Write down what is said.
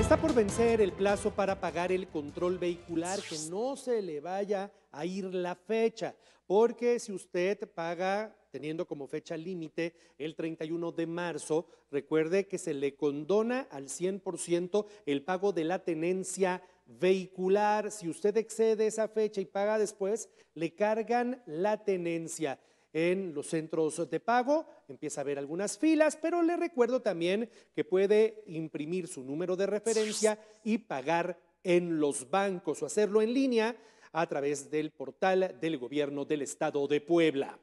Está por vencer el plazo para pagar el control vehicular, que no se le vaya a ir la fecha, porque si usted paga teniendo como fecha límite el 31 de marzo, recuerde que se le condona al 100% el pago de la tenencia vehicular. Si usted excede esa fecha y paga después, le cargan la tenencia en los centros de pago, empieza a ver algunas filas, pero le recuerdo también que puede imprimir su número de referencia y pagar en los bancos o hacerlo en línea a través del portal del gobierno del estado de Puebla.